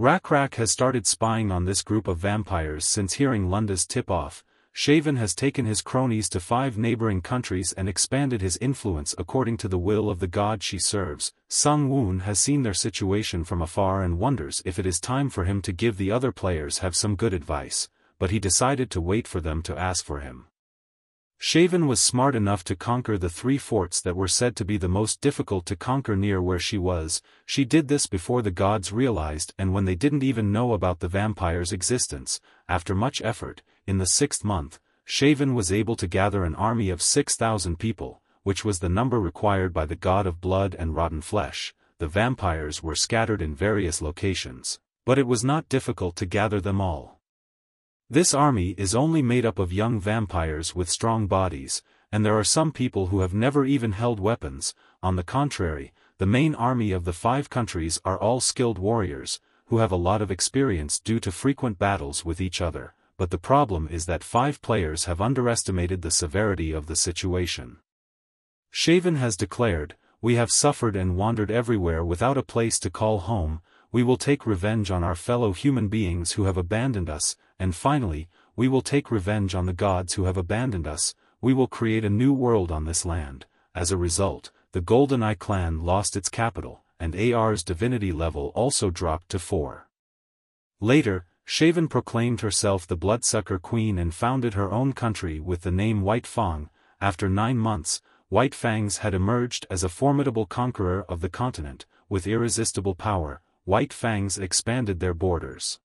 Rakrak has started spying on this group of vampires since hearing Lunda's tip-off, Shaven has taken his cronies to five neighboring countries and expanded his influence according to the will of the god she serves. Sung Woon has seen their situation from afar and wonders if it is time for him to give the other players have some good advice, but he decided to wait for them to ask for him. Shaven was smart enough to conquer the three forts that were said to be the most difficult to conquer near where she was, she did this before the gods realized and when they didn't even know about the vampire's existence, after much effort, in the sixth month, Shaven was able to gather an army of 6,000 people, which was the number required by the god of blood and rotten flesh. The vampires were scattered in various locations, but it was not difficult to gather them all. This army is only made up of young vampires with strong bodies, and there are some people who have never even held weapons, on the contrary, the main army of the five countries are all skilled warriors, who have a lot of experience due to frequent battles with each other, but the problem is that five players have underestimated the severity of the situation. Shaven has declared, we have suffered and wandered everywhere without a place to call home, we will take revenge on our fellow human beings who have abandoned us, and finally, we will take revenge on the gods who have abandoned us, we will create a new world on this land. As a result, the Golden Eye clan lost its capital, and AR's divinity level also dropped to 4. Later, Shaven proclaimed herself the Bloodsucker Queen and founded her own country with the name White Fang. After nine months, White Fangs had emerged as a formidable conqueror of the continent, with irresistible power, White Fangs expanded their borders.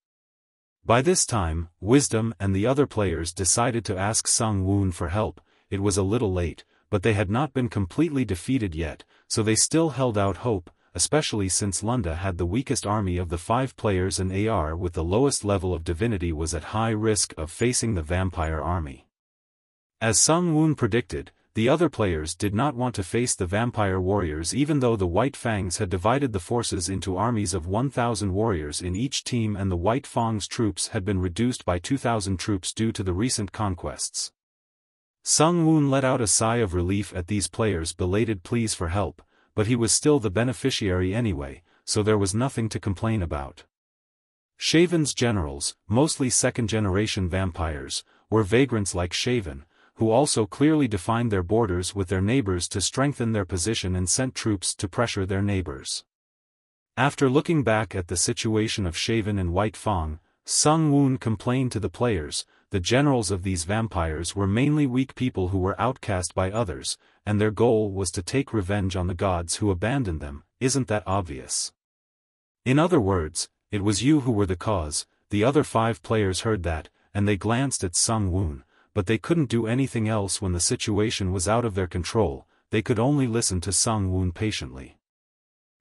By this time, Wisdom and the other players decided to ask Sung Woon for help, it was a little late, but they had not been completely defeated yet, so they still held out hope, especially since Lunda had the weakest army of the five players and AR with the lowest level of divinity was at high risk of facing the vampire army. As Sung Woon predicted, the other players did not want to face the vampire warriors even though the White Fangs had divided the forces into armies of 1,000 warriors in each team and the White Fang's troops had been reduced by 2,000 troops due to the recent conquests. Sung Woon let out a sigh of relief at these players' belated pleas for help, but he was still the beneficiary anyway, so there was nothing to complain about. Shaven's generals, mostly second-generation vampires, were vagrants like Shaven, who also clearly defined their borders with their neighbors to strengthen their position and sent troops to pressure their neighbors. After looking back at the situation of Shaven and White Fang, Sung Woon complained to the players, the generals of these vampires were mainly weak people who were outcast by others, and their goal was to take revenge on the gods who abandoned them, isn't that obvious? In other words, it was you who were the cause, the other five players heard that, and they glanced at Sung Woon, but they couldn't do anything else when the situation was out of their control, they could only listen to Sung Woon patiently.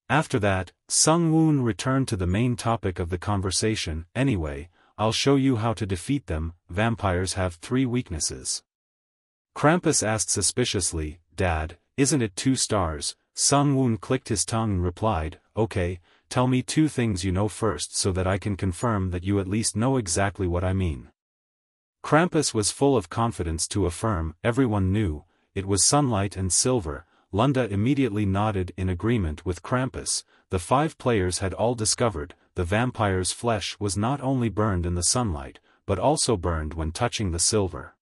After that, Sung Woon returned to the main topic of the conversation, anyway, I'll show you how to defeat them, vampires have three weaknesses. Krampus asked suspiciously, Dad, isn't it two stars? Sung Woon clicked his tongue and replied, Okay, tell me two things you know first so that I can confirm that you at least know exactly what I mean. Krampus was full of confidence to affirm, everyone knew, it was sunlight and silver, Lunda immediately nodded in agreement with Krampus, the five players had all discovered, the vampire's flesh was not only burned in the sunlight, but also burned when touching the silver.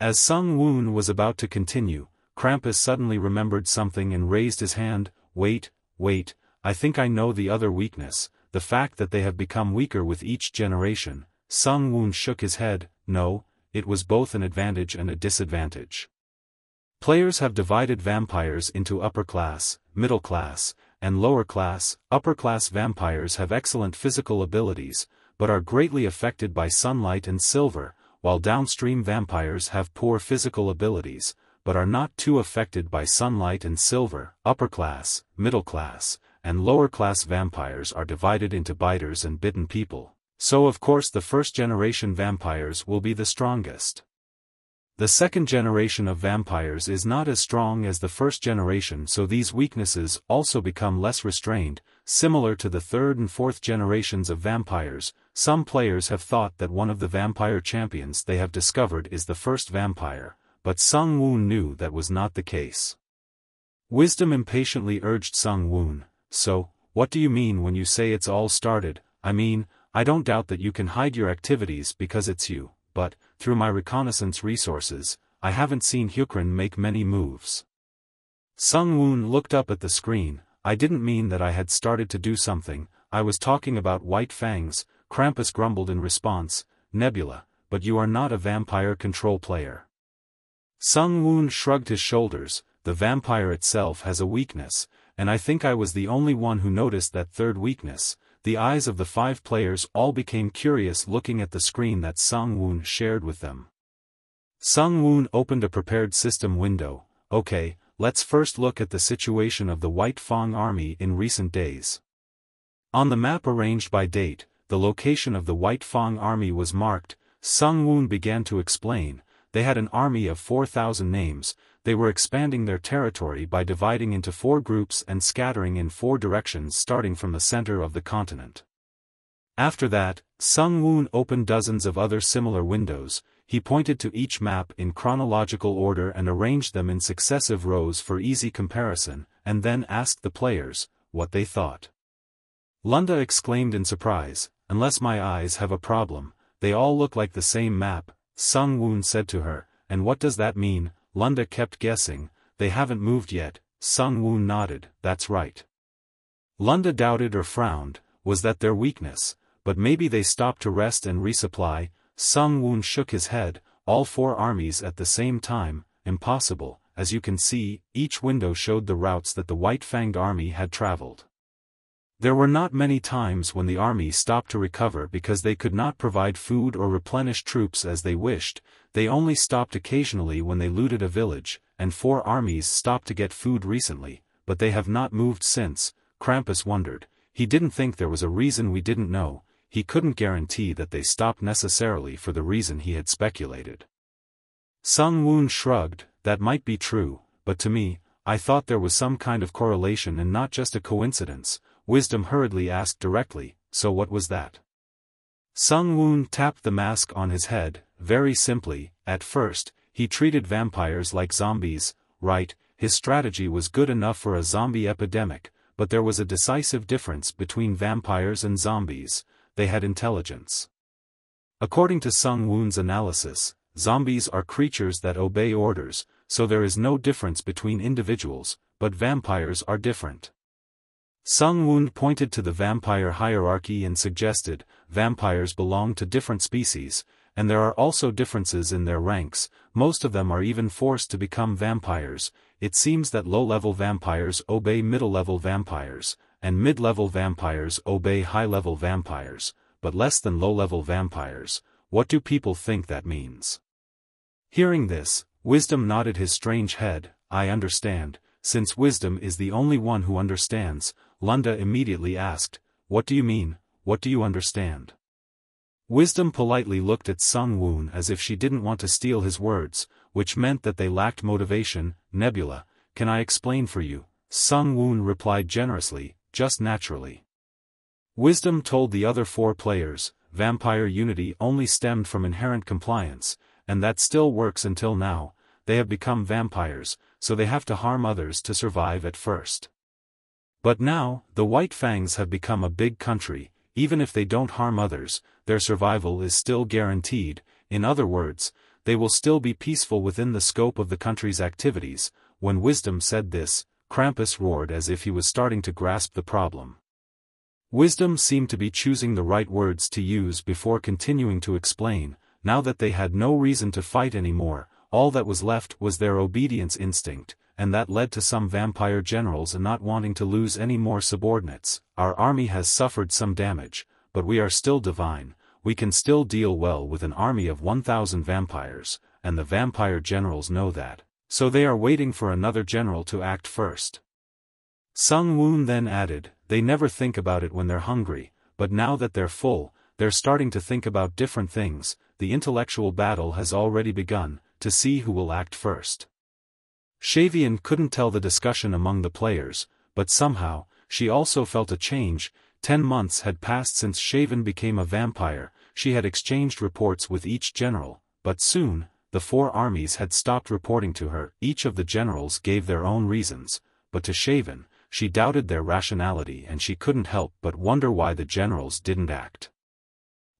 As Sung Woon was about to continue, Krampus suddenly remembered something and raised his hand, wait, wait, I think I know the other weakness, the fact that they have become weaker with each generation, Sung Woon shook his head, no, it was both an advantage and a disadvantage. Players have divided vampires into upper class, middle class, and lower class. Upper class vampires have excellent physical abilities, but are greatly affected by sunlight and silver, while downstream vampires have poor physical abilities, but are not too affected by sunlight and silver. Upper class, middle class, and lower class vampires are divided into biters and bitten people, so of course the first generation vampires will be the strongest. The second generation of vampires is not as strong as the first generation so these weaknesses also become less restrained, similar to the third and fourth generations of vampires, some players have thought that one of the vampire champions they have discovered is the first vampire, but Sung Woon knew that was not the case. Wisdom impatiently urged Sung Woon, so, what do you mean when you say it's all started, I mean, I don't doubt that you can hide your activities because it's you, but, through my reconnaissance resources, I haven't seen Hyukrin make many moves. Sungwoon looked up at the screen, I didn't mean that I had started to do something, I was talking about White Fangs, Krampus grumbled in response, Nebula, but you are not a vampire control player. Sungwoon shrugged his shoulders, the vampire itself has a weakness, and I think I was the only one who noticed that third weakness, the eyes of the five players all became curious looking at the screen that Sung Woon shared with them. Sung Woon opened a prepared system window, okay, let's first look at the situation of the White Fang army in recent days. On the map arranged by date, the location of the White Fang army was marked, Sung Woon began to explain, they had an army of 4,000 names, they were expanding their territory by dividing into four groups and scattering in four directions starting from the center of the continent. After that, Sung Woon opened dozens of other similar windows, he pointed to each map in chronological order and arranged them in successive rows for easy comparison, and then asked the players, what they thought. Lunda exclaimed in surprise, unless my eyes have a problem, they all look like the same map, Sung Woon said to her, and what does that mean, Lunda kept guessing, they haven't moved yet, Sung Woon nodded, that's right. Lunda doubted or frowned, was that their weakness, but maybe they stopped to rest and resupply, Sung Woon shook his head, all four armies at the same time, impossible, as you can see, each window showed the routes that the White Fanged army had traveled. There were not many times when the army stopped to recover because they could not provide food or replenish troops as they wished, they only stopped occasionally when they looted a village, and four armies stopped to get food recently, but they have not moved since, Krampus wondered, he didn't think there was a reason we didn't know, he couldn't guarantee that they stopped necessarily for the reason he had speculated. Sung Woon shrugged, that might be true, but to me, I thought there was some kind of correlation and not just a coincidence, Wisdom hurriedly asked directly, so what was that? Sung Woon tapped the mask on his head, very simply, at first, he treated vampires like zombies, right, his strategy was good enough for a zombie epidemic, but there was a decisive difference between vampires and zombies, they had intelligence. According to Sung Woon's analysis, zombies are creatures that obey orders, so there is no difference between individuals, but vampires are different. Sung Woon pointed to the vampire hierarchy and suggested, vampires belong to different species, and there are also differences in their ranks, most of them are even forced to become vampires, it seems that low-level vampires obey middle-level vampires, and mid-level vampires obey high-level vampires, but less than low-level vampires, what do people think that means? Hearing this, Wisdom nodded his strange head, I understand, since Wisdom is the only one who understands, Lunda immediately asked, What do you mean, what do you understand? Wisdom politely looked at Sung Woon as if she didn't want to steal his words, which meant that they lacked motivation, Nebula, can I explain for you? Sung Woon replied generously, just naturally. Wisdom told the other four players, vampire unity only stemmed from inherent compliance, and that still works until now, they have become vampires, so they have to harm others to survive at first. But now, the White Fangs have become a big country, even if they don't harm others, their survival is still guaranteed, in other words, they will still be peaceful within the scope of the country's activities, when Wisdom said this, Krampus roared as if he was starting to grasp the problem. Wisdom seemed to be choosing the right words to use before continuing to explain, now that they had no reason to fight anymore, all that was left was their obedience instinct, and that led to some vampire generals not wanting to lose any more subordinates. Our army has suffered some damage, but we are still divine, we can still deal well with an army of 1,000 vampires, and the vampire generals know that, so they are waiting for another general to act first. Sung Woon then added, they never think about it when they're hungry, but now that they're full, they're starting to think about different things, the intellectual battle has already begun, to see who will act first. Shavian couldn't tell the discussion among the players, but somehow, she also felt a change, ten months had passed since Shaven became a vampire, she had exchanged reports with each general, but soon, the four armies had stopped reporting to her, each of the generals gave their own reasons, but to Shaven, she doubted their rationality and she couldn't help but wonder why the generals didn't act.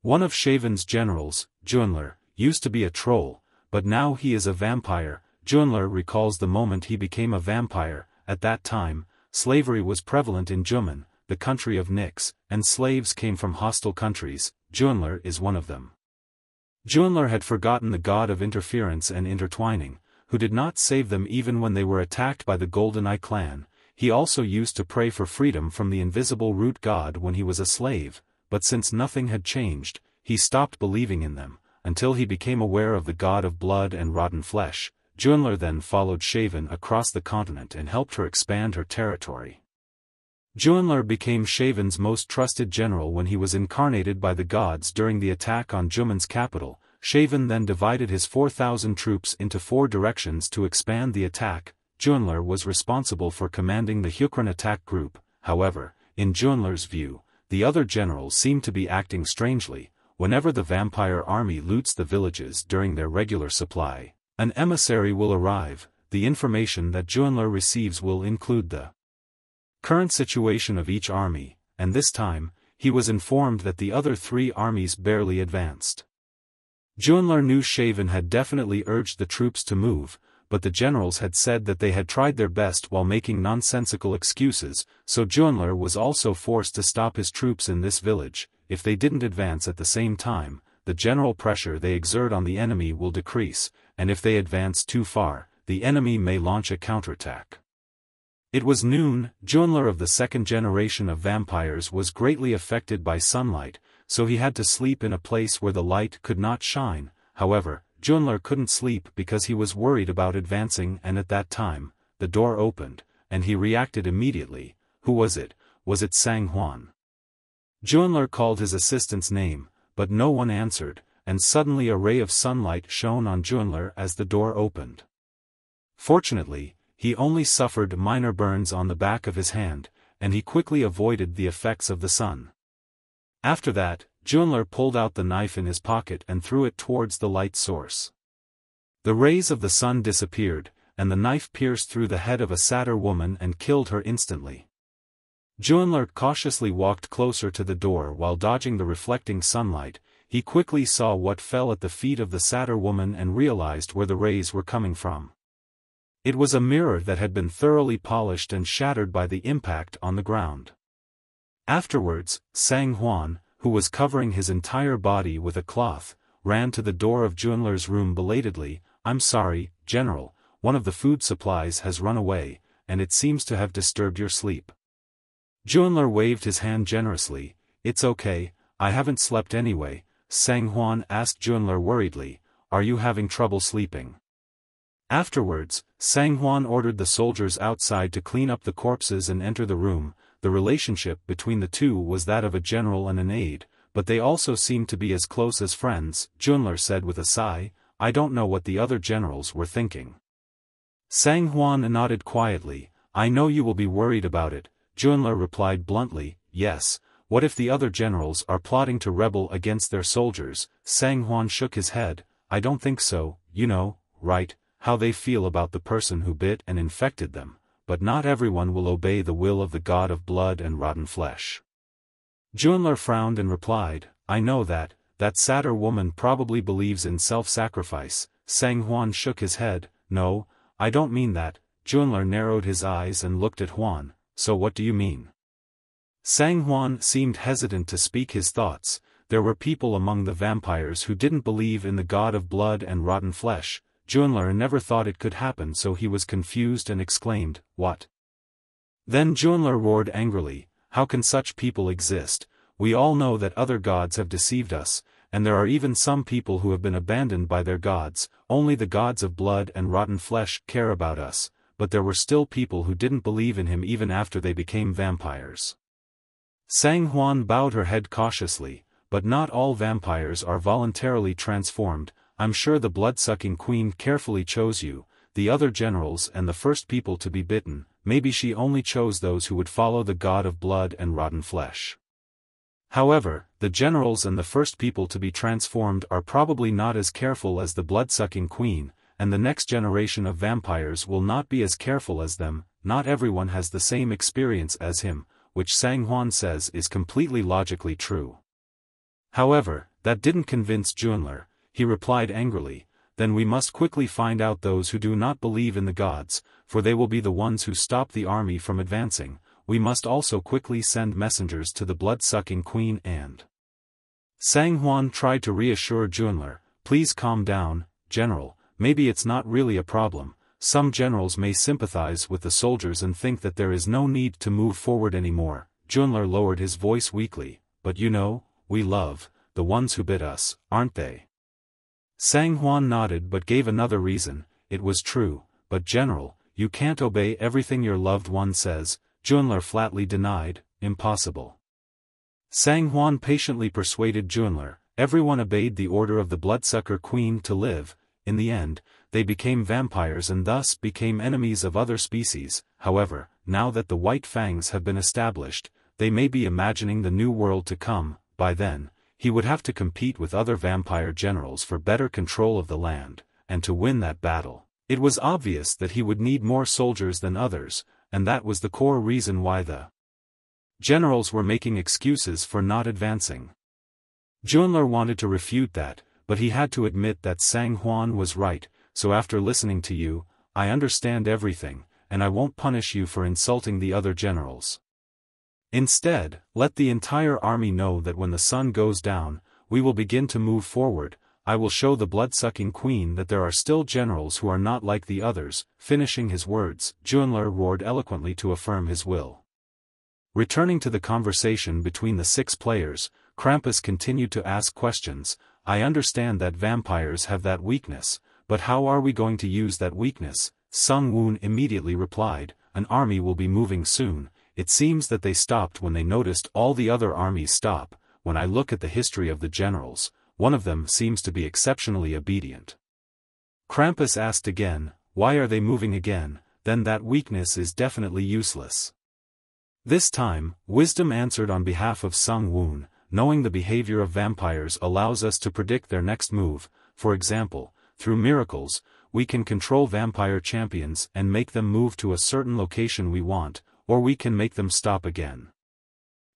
One of Shaven's generals, Junler, used to be a troll, but now he is a vampire, Junler recalls the moment he became a vampire, at that time, slavery was prevalent in Juman, the country of Nix, and slaves came from hostile countries, Junler is one of them. Junler had forgotten the god of interference and intertwining, who did not save them even when they were attacked by the Golden Eye clan, he also used to pray for freedom from the invisible root god when he was a slave, but since nothing had changed, he stopped believing in them, until he became aware of the god of blood and rotten flesh, Junler then followed Shaven across the continent and helped her expand her territory. Junler became Shaven's most trusted general when he was incarnated by the gods during the attack on Juman's capital, Shaven then divided his 4,000 troops into four directions to expand the attack, Junler was responsible for commanding the Hukran attack group, however, in Junler's view, the other generals seem to be acting strangely, whenever the vampire army loots the villages during their regular supply, an emissary will arrive, the information that Juanler receives will include the current situation of each army, and this time, he was informed that the other three armies barely advanced. Juanler knew Shaven had definitely urged the troops to move, but the generals had said that they had tried their best while making nonsensical excuses, so Juanler was also forced to stop his troops in this village, if they didn't advance at the same time, the general pressure they exert on the enemy will decrease, and if they advance too far, the enemy may launch a counterattack. It was noon, Junler of the second generation of vampires was greatly affected by sunlight, so he had to sleep in a place where the light could not shine, however, Junler couldn't sleep because he was worried about advancing and at that time, the door opened, and he reacted immediately, who was it, was it Sang Huan? Junler called his assistant's name, but no one answered, and suddenly a ray of sunlight shone on Junler as the door opened. Fortunately, he only suffered minor burns on the back of his hand, and he quickly avoided the effects of the sun. After that, Junler pulled out the knife in his pocket and threw it towards the light source. The rays of the sun disappeared, and the knife pierced through the head of a satyr woman and killed her instantly. Junler cautiously walked closer to the door while dodging the reflecting sunlight, he quickly saw what fell at the feet of the satyr woman and realized where the rays were coming from. It was a mirror that had been thoroughly polished and shattered by the impact on the ground. Afterwards, Sang Huan, who was covering his entire body with a cloth, ran to the door of Junler's room belatedly, I'm sorry, General, one of the food supplies has run away, and it seems to have disturbed your sleep. Junler waved his hand generously, it's okay, I haven't slept anyway, Sang Sanghuan asked Junler worriedly, are you having trouble sleeping? Afterwards, Sang Sanghuan ordered the soldiers outside to clean up the corpses and enter the room, the relationship between the two was that of a general and an aide, but they also seemed to be as close as friends, Junler said with a sigh, I don't know what the other generals were thinking. Sang Sanghuan nodded quietly, I know you will be worried about it, Junler replied bluntly, yes, what if the other generals are plotting to rebel against their soldiers? Sang Huan shook his head, I don't think so, you know, right, how they feel about the person who bit and infected them, but not everyone will obey the will of the god of blood and rotten flesh. Junler frowned and replied, I know that, that sadder woman probably believes in self-sacrifice, Sang Huan shook his head, no, I don't mean that, Junler narrowed his eyes and looked at Huan, so what do you mean? Sang Huan seemed hesitant to speak his thoughts, there were people among the vampires who didn't believe in the god of blood and rotten flesh, Junler never thought it could happen so he was confused and exclaimed, What? Then Junler roared angrily, How can such people exist, we all know that other gods have deceived us, and there are even some people who have been abandoned by their gods, only the gods of blood and rotten flesh care about us, but there were still people who didn't believe in him even after they became vampires. Sang Huan bowed her head cautiously, but not all vampires are voluntarily transformed, I'm sure the blood-sucking queen carefully chose you, the other generals and the first people to be bitten, maybe she only chose those who would follow the god of blood and rotten flesh. However, the generals and the first people to be transformed are probably not as careful as the blood-sucking queen, and the next generation of vampires will not be as careful as them, not everyone has the same experience as him, which Sang Hwan says is completely logically true. However, that didn't convince Junler, he replied angrily, then we must quickly find out those who do not believe in the gods, for they will be the ones who stop the army from advancing, we must also quickly send messengers to the blood-sucking queen and... Sang Huan tried to reassure Junler, please calm down, general, maybe it's not really a problem, some generals may sympathize with the soldiers and think that there is no need to move forward anymore. Junler lowered his voice weakly, but you know, we love, the ones who bit us, aren't they? Sang Huan nodded but gave another reason, it was true, but general, you can't obey everything your loved one says, Junler flatly denied, impossible. Sang Huan patiently persuaded Junler, everyone obeyed the order of the bloodsucker queen to live, in the end, they became vampires and thus became enemies of other species, however, now that the White Fangs have been established, they may be imagining the new world to come, by then, he would have to compete with other vampire generals for better control of the land, and to win that battle. It was obvious that he would need more soldiers than others, and that was the core reason why the generals were making excuses for not advancing. Junler wanted to refute that, but he had to admit that Sang Huan was right, so after listening to you, I understand everything, and I won't punish you for insulting the other generals. Instead, let the entire army know that when the sun goes down, we will begin to move forward, I will show the blood-sucking queen that there are still generals who are not like the others, finishing his words, Junler roared eloquently to affirm his will. Returning to the conversation between the six players, Krampus continued to ask questions, I understand that vampires have that weakness, but how are we going to use that weakness? Sung Woon immediately replied, an army will be moving soon, it seems that they stopped when they noticed all the other armies stop, when I look at the history of the generals, one of them seems to be exceptionally obedient. Krampus asked again, why are they moving again, then that weakness is definitely useless. This time, wisdom answered on behalf of Sung Woon, knowing the behavior of vampires allows us to predict their next move, for example, through miracles, we can control vampire champions and make them move to a certain location we want, or we can make them stop again.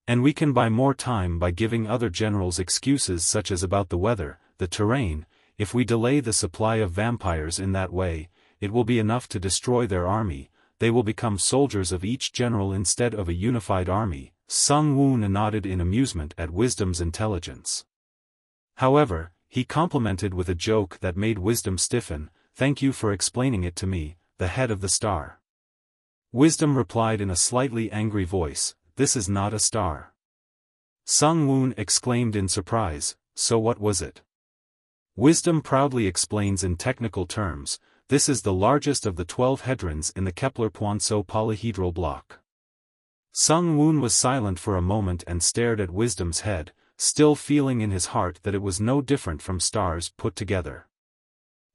And we can buy more time by giving other generals excuses such as about the weather, the terrain, if we delay the supply of vampires in that way, it will be enough to destroy their army, they will become soldiers of each general instead of a unified army, Sung Woon nodded in amusement at Wisdom's intelligence. However, he complimented with a joke that made Wisdom stiffen, thank you for explaining it to me, the head of the star. Wisdom replied in a slightly angry voice, this is not a star. Sung Woon exclaimed in surprise, so what was it? Wisdom proudly explains in technical terms, this is the largest of the 12 hedrons in the Kepler-Poinsot polyhedral block. Sung Woon was silent for a moment and stared at Wisdom's head, still feeling in his heart that it was no different from stars put together.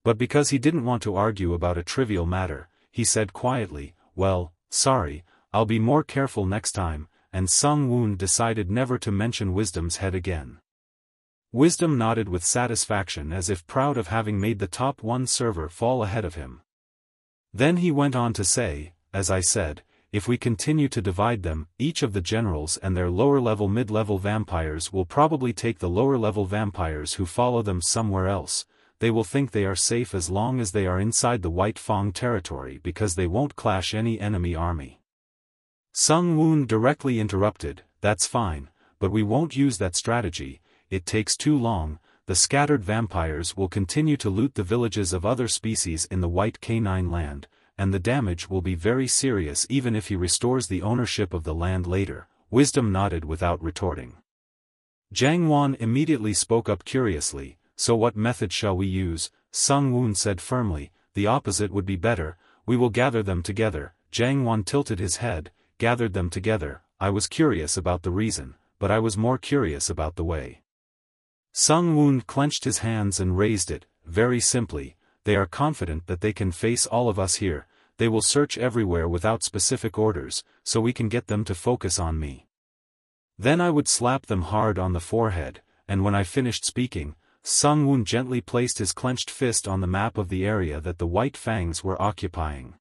But because he didn't want to argue about a trivial matter, he said quietly, Well, sorry, I'll be more careful next time, and Sung Woon decided never to mention Wisdom's head again. Wisdom nodded with satisfaction as if proud of having made the top one server fall ahead of him. Then he went on to say, As I said, if we continue to divide them, each of the generals and their lower-level mid-level vampires will probably take the lower-level vampires who follow them somewhere else, they will think they are safe as long as they are inside the White Fang territory because they won't clash any enemy army. Sung Woon directly interrupted, that's fine, but we won't use that strategy, it takes too long, the scattered vampires will continue to loot the villages of other species in the White Canine Land, and the damage will be very serious even if he restores the ownership of the land later, Wisdom nodded without retorting. Jiang Wan immediately spoke up curiously, so what method shall we use, Sung Woon said firmly, the opposite would be better, we will gather them together, Jiang Wan tilted his head, gathered them together, I was curious about the reason, but I was more curious about the way. Sung Woon clenched his hands and raised it, very simply, they are confident that they can face all of us here, they will search everywhere without specific orders, so we can get them to focus on me. Then I would slap them hard on the forehead, and when I finished speaking, Woon gently placed his clenched fist on the map of the area that the White Fangs were occupying.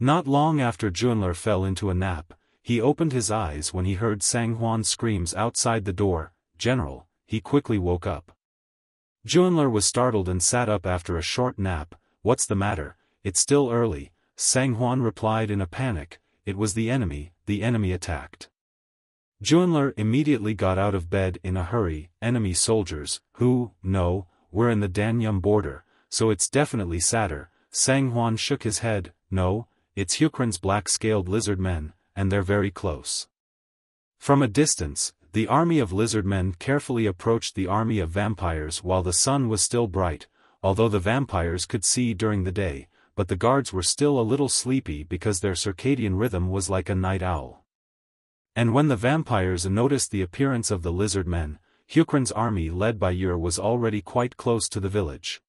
Not long after Junler fell into a nap, he opened his eyes when he heard Sang Hwan's screams outside the door, General, he quickly woke up. Junler was startled and sat up after a short nap, what's the matter, it's still early, Sang Huan replied in a panic, it was the enemy, the enemy attacked. Junler immediately got out of bed in a hurry, enemy soldiers, who, no, we're in the Danyum border, so it's definitely sadder. Sang Huan shook his head, no, it's Hukran's black-scaled lizard men, and they're very close. From a distance, the army of lizardmen carefully approached the army of vampires while the sun was still bright, although the vampires could see during the day, but the guards were still a little sleepy because their circadian rhythm was like a night owl. And when the vampires noticed the appearance of the lizardmen, Hukrin's army led by Yer was already quite close to the village.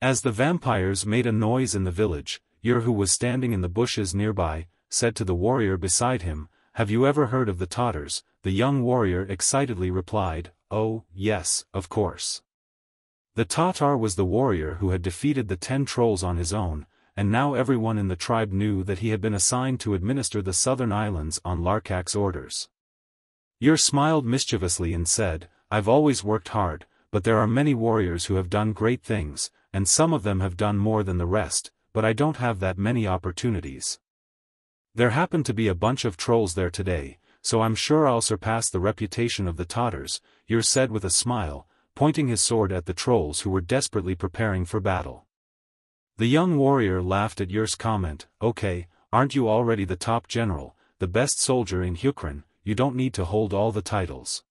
As the vampires made a noise in the village, Yer who was standing in the bushes nearby, said to the warrior beside him, have you ever heard of the Tatars? The young warrior excitedly replied, Oh, yes, of course. The Tatar was the warrior who had defeated the ten trolls on his own, and now everyone in the tribe knew that he had been assigned to administer the southern islands on Larkak's orders. Yer smiled mischievously and said, I've always worked hard, but there are many warriors who have done great things, and some of them have done more than the rest, but I don't have that many opportunities. There happen to be a bunch of trolls there today, so I'm sure I'll surpass the reputation of the totters," Yer said with a smile, pointing his sword at the trolls who were desperately preparing for battle. The young warrior laughed at Yur's comment, okay, aren't you already the top general, the best soldier in Ukran, you don't need to hold all the titles.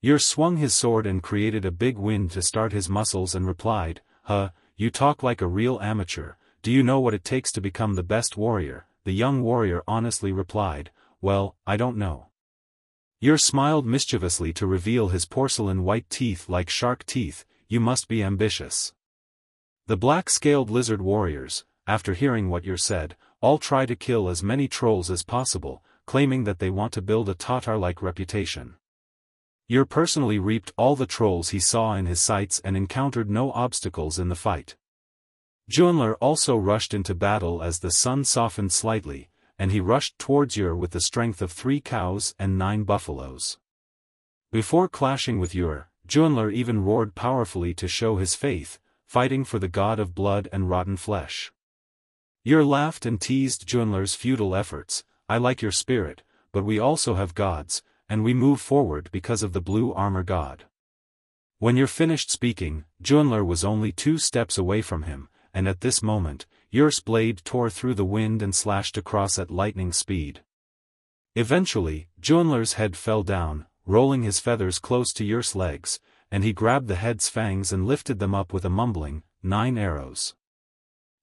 Yur swung his sword and created a big wind to start his muscles and replied, huh, you talk like a real amateur, do you know what it takes to become the best warrior, the young warrior honestly replied, Well, I don't know. Yer smiled mischievously to reveal his porcelain white teeth like shark teeth, you must be ambitious. The black-scaled lizard warriors, after hearing what Yer said, all try to kill as many trolls as possible, claiming that they want to build a Tatar-like reputation. Yer personally reaped all the trolls he saw in his sights and encountered no obstacles in the fight. Junler also rushed into battle as the sun softened slightly, and he rushed towards Yur with the strength of three cows and nine buffaloes. Before clashing with Yur, Junler even roared powerfully to show his faith, fighting for the god of blood and rotten flesh. Yur laughed and teased Junler's futile efforts, I like your spirit, but we also have gods, and we move forward because of the blue armor god. When Yur finished speaking, Junler was only two steps away from him, and at this moment, Yur's blade tore through the wind and slashed across at lightning speed. Eventually, Junler's head fell down, rolling his feathers close to Yur's legs, and he grabbed the head's fangs and lifted them up with a mumbling, nine arrows.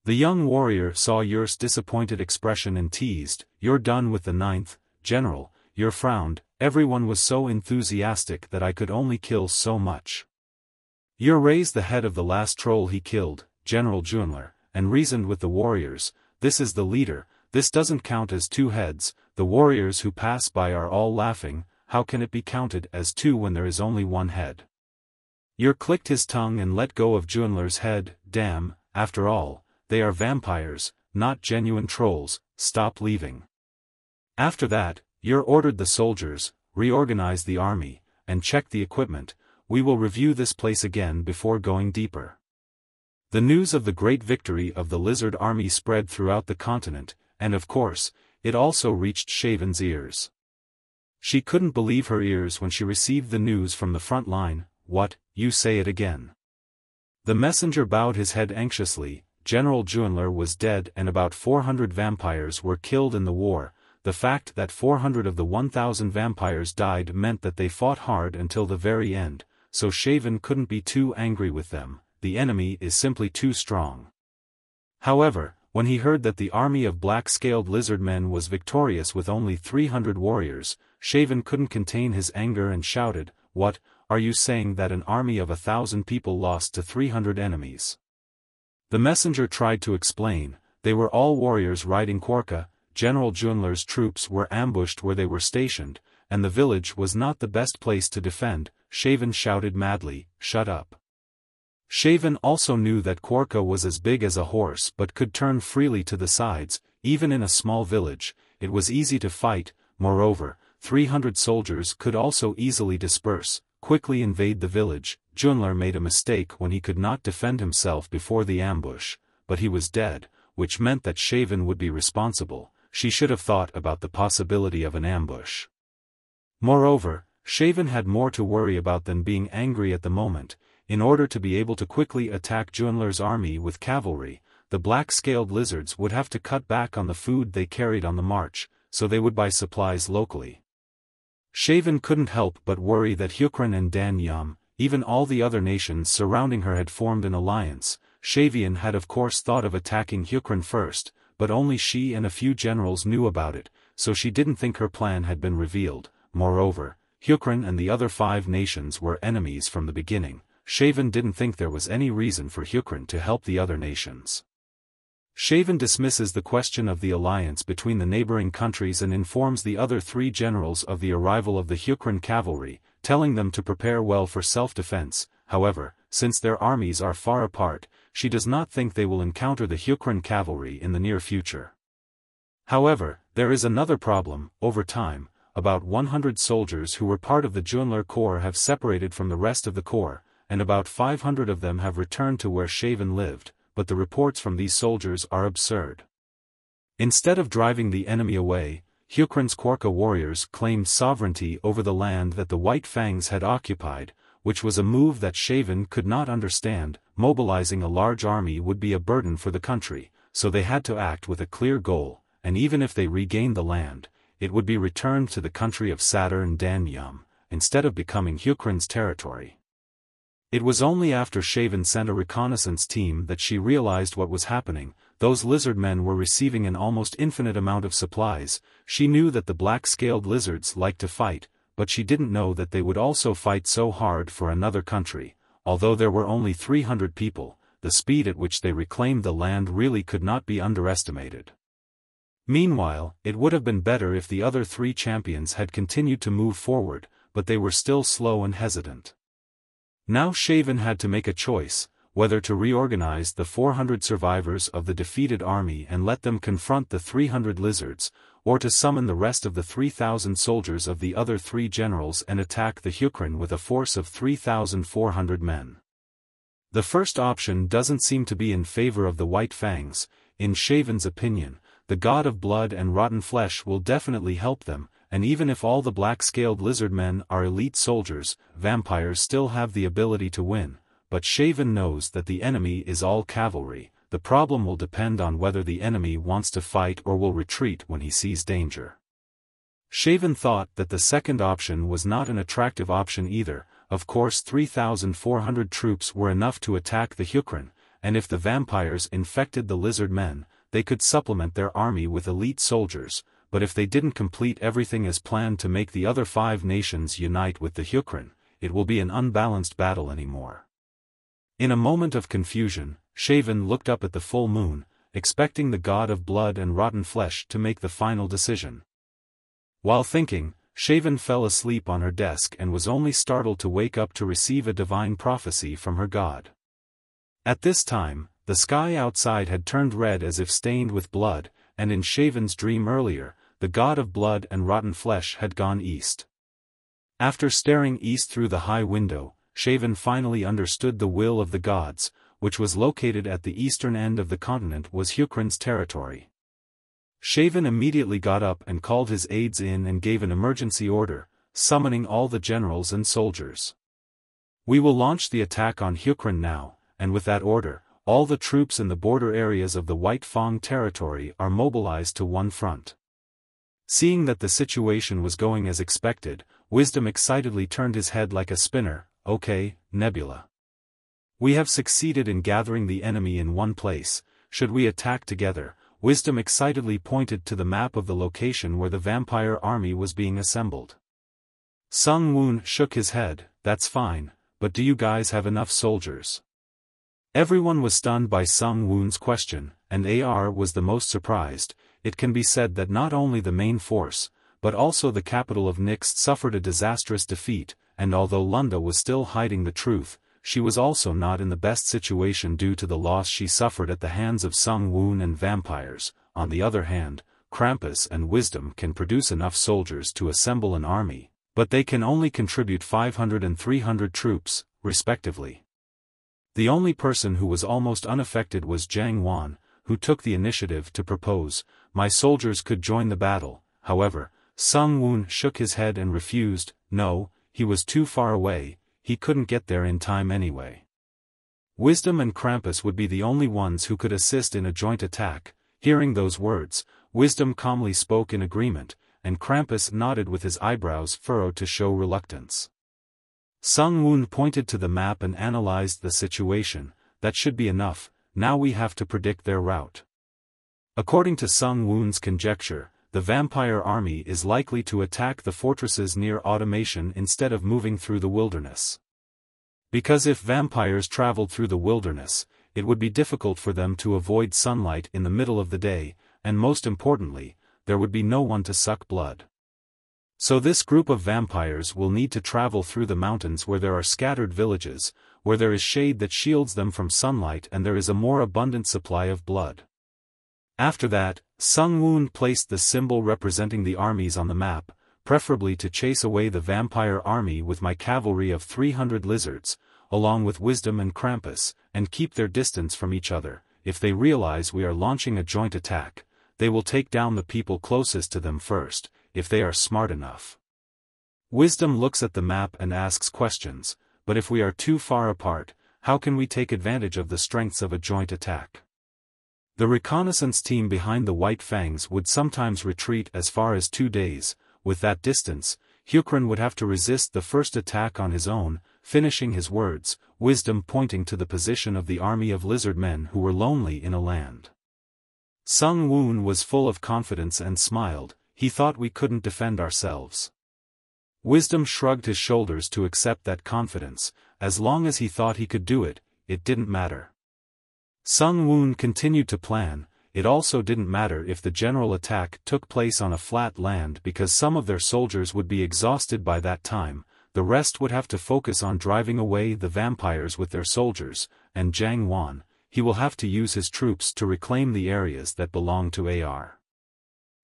The young warrior saw Yur's disappointed expression and teased, You're done with the ninth, General, Yur frowned, everyone was so enthusiastic that I could only kill so much. Yur raised the head of the last troll he killed, General Junler, and reasoned with the warriors, this is the leader, this doesn't count as two heads, the warriors who pass by are all laughing, how can it be counted as two when there is only one head? Yur clicked his tongue and let go of Junler's head, damn, after all, they are vampires, not genuine trolls, stop leaving. After that, Yur ordered the soldiers, reorganize the army, and check the equipment, we will review this place again before going deeper. The news of the great victory of the Lizard Army spread throughout the continent, and of course, it also reached Shaven's ears. She couldn't believe her ears when she received the news from the front line, what, you say it again. The messenger bowed his head anxiously, General Juenler was dead and about 400 vampires were killed in the war, the fact that 400 of the 1,000 vampires died meant that they fought hard until the very end, so Shaven couldn't be too angry with them, the enemy is simply too strong. However, when he heard that the army of black-scaled lizardmen was victorious with only 300 warriors, Shaven couldn't contain his anger and shouted, What, are you saying that an army of a thousand people lost to 300 enemies? The messenger tried to explain, they were all warriors riding Quarka, General Junler's troops were ambushed where they were stationed, and the village was not the best place to defend, Shaven shouted madly, Shut up. Shaven also knew that Quarka was as big as a horse but could turn freely to the sides, even in a small village, it was easy to fight, moreover, 300 soldiers could also easily disperse, quickly invade the village, Junler made a mistake when he could not defend himself before the ambush, but he was dead, which meant that Shaven would be responsible, she should have thought about the possibility of an ambush. Moreover, Shaven had more to worry about than being angry at the moment, in order to be able to quickly attack Junler's army with cavalry, the black-scaled lizards would have to cut back on the food they carried on the march, so they would buy supplies locally. Shaven couldn't help but worry that Hukran and Dan Yum, even all the other nations surrounding her had formed an alliance, Shavian had of course thought of attacking Hukran first, but only she and a few generals knew about it, so she didn't think her plan had been revealed, moreover, Hukran and the other five nations were enemies from the beginning, Shaven didn't think there was any reason for Hukran to help the other nations. Shaven dismisses the question of the alliance between the neighboring countries and informs the other three generals of the arrival of the Hukran cavalry, telling them to prepare well for self-defense, however, since their armies are far apart, she does not think they will encounter the Hukran cavalry in the near future. However, there is another problem, over time, about 100 soldiers who were part of the Junler Corps have separated from the rest of the Corps, and about 500 of them have returned to where Shaven lived, but the reports from these soldiers are absurd. Instead of driving the enemy away, Hukrin's Quarka warriors claimed sovereignty over the land that the White Fangs had occupied, which was a move that Shaven could not understand, mobilizing a large army would be a burden for the country, so they had to act with a clear goal, and even if they regained the land, it would be returned to the country of Saturn Danyum, instead of becoming Hukrin's territory. It was only after Shaven sent a reconnaissance team that she realized what was happening, those lizard men were receiving an almost infinite amount of supplies, she knew that the black-scaled lizards liked to fight, but she didn't know that they would also fight so hard for another country, although there were only 300 people, the speed at which they reclaimed the land really could not be underestimated. Meanwhile, it would have been better if the other three champions had continued to move forward, but they were still slow and hesitant. Now Shaven had to make a choice, whether to reorganize the 400 survivors of the defeated army and let them confront the 300 lizards, or to summon the rest of the 3,000 soldiers of the other three generals and attack the Hukrin with a force of 3,400 men. The first option doesn't seem to be in favor of the White Fangs, in Shaven's opinion, the god of blood and rotten flesh will definitely help them, and even if all the black-scaled lizardmen are elite soldiers, vampires still have the ability to win, but Shaven knows that the enemy is all cavalry, the problem will depend on whether the enemy wants to fight or will retreat when he sees danger. Shaven thought that the second option was not an attractive option either, of course 3,400 troops were enough to attack the Hukran, and if the vampires infected the lizard men, they could supplement their army with elite soldiers, but if they didn't complete everything as planned to make the other five nations unite with the Hukrin, it will be an unbalanced battle anymore. In a moment of confusion, Shaven looked up at the full moon, expecting the god of blood and rotten flesh to make the final decision. While thinking, Shaven fell asleep on her desk and was only startled to wake up to receive a divine prophecy from her god. At this time, the sky outside had turned red as if stained with blood, and in Shaven's dream earlier, the god of blood and rotten flesh had gone east. After staring east through the high window, Shaven finally understood the will of the gods, which was located at the eastern end of the continent was Hukrin's territory. Shaven immediately got up and called his aides in and gave an emergency order, summoning all the generals and soldiers. We will launch the attack on Hukrin now, and with that order, all the troops in the border areas of the White Fang territory are mobilized to one front. Seeing that the situation was going as expected, Wisdom excitedly turned his head like a spinner, okay, Nebula. We have succeeded in gathering the enemy in one place, should we attack together, Wisdom excitedly pointed to the map of the location where the vampire army was being assembled. Sung Woon shook his head, that's fine, but do you guys have enough soldiers? Everyone was stunned by Sung Woon's question, and AR was the most surprised. It can be said that not only the main force, but also the capital of Nix suffered a disastrous defeat, and although Lunda was still hiding the truth, she was also not in the best situation due to the loss she suffered at the hands of Sung Woon and vampires. On the other hand, Krampus and Wisdom can produce enough soldiers to assemble an army, but they can only contribute 500 and 300 troops, respectively. The only person who was almost unaffected was Jiang Wan, who took the initiative to propose, my soldiers could join the battle, however, Sung Woon shook his head and refused, no, he was too far away, he couldn't get there in time anyway. Wisdom and Krampus would be the only ones who could assist in a joint attack, hearing those words, Wisdom calmly spoke in agreement, and Krampus nodded with his eyebrows furrowed to show reluctance. Sung Woon pointed to the map and analyzed the situation, that should be enough, now we have to predict their route. According to Sung Woon's conjecture, the vampire army is likely to attack the fortresses near automation instead of moving through the wilderness. Because if vampires traveled through the wilderness, it would be difficult for them to avoid sunlight in the middle of the day, and most importantly, there would be no one to suck blood. So this group of vampires will need to travel through the mountains where there are scattered villages, where there is shade that shields them from sunlight and there is a more abundant supply of blood. After that, Sung Woon placed the symbol representing the armies on the map, preferably to chase away the vampire army with my cavalry of 300 lizards, along with Wisdom and Krampus, and keep their distance from each other, if they realize we are launching a joint attack, they will take down the people closest to them first, if they are smart enough. Wisdom looks at the map and asks questions, but if we are too far apart, how can we take advantage of the strengths of a joint attack? The reconnaissance team behind the White Fangs would sometimes retreat as far as two days, with that distance, Hukran would have to resist the first attack on his own, finishing his words, wisdom pointing to the position of the army of lizard men who were lonely in a land. Sung Woon was full of confidence and smiled, he thought we couldn't defend ourselves. Wisdom shrugged his shoulders to accept that confidence, as long as he thought he could do it, it didn't matter. Sung Woon continued to plan, it also didn't matter if the general attack took place on a flat land because some of their soldiers would be exhausted by that time, the rest would have to focus on driving away the vampires with their soldiers, and Jang Wan, he will have to use his troops to reclaim the areas that belong to AR.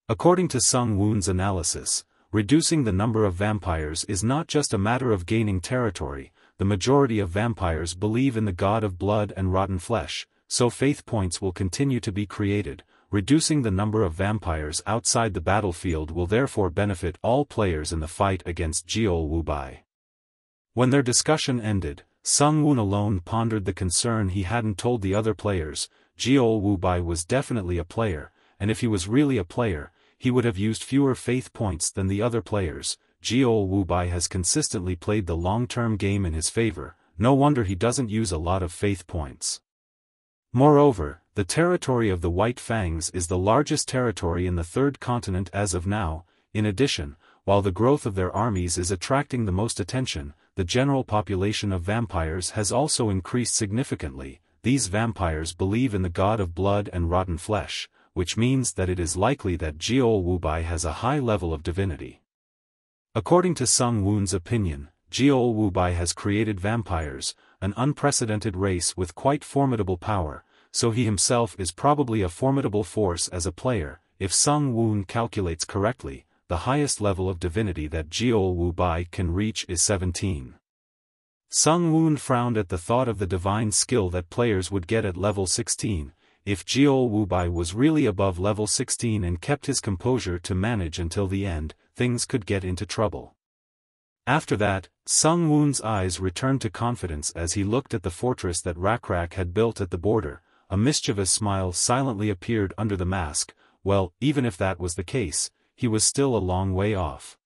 According to Sung Woon's analysis, reducing the number of vampires is not just a matter of gaining territory, the majority of vampires believe in the god of blood and rotten flesh, so faith points will continue to be created, reducing the number of vampires outside the battlefield will therefore benefit all players in the fight against Jiol Wubai. When their discussion ended, Sung Woon alone pondered the concern he hadn't told the other players, Jiol Wubai was definitely a player, and if he was really a player, he would have used fewer faith points than the other players. Jiol Wubai has consistently played the long-term game in his favor, no wonder he doesn't use a lot of faith points. Moreover, the territory of the White Fangs is the largest territory in the Third Continent as of now, in addition, while the growth of their armies is attracting the most attention, the general population of vampires has also increased significantly, these vampires believe in the god of blood and rotten flesh, which means that it is likely that Jiol Wubai has a high level of divinity. According to Sung Woon's opinion, Jiol Wubai has created vampires, an unprecedented race with quite formidable power, so he himself is probably a formidable force as a player, if Sung Woon calculates correctly, the highest level of divinity that Jiol Wubai can reach is 17. Sung Woon frowned at the thought of the divine skill that players would get at level 16, if Jiol Wubai was really above level 16 and kept his composure to manage until the end, things could get into trouble. After that, Sung Woon's eyes returned to confidence as he looked at the fortress that Rakrak had built at the border, a mischievous smile silently appeared under the mask, well, even if that was the case, he was still a long way off.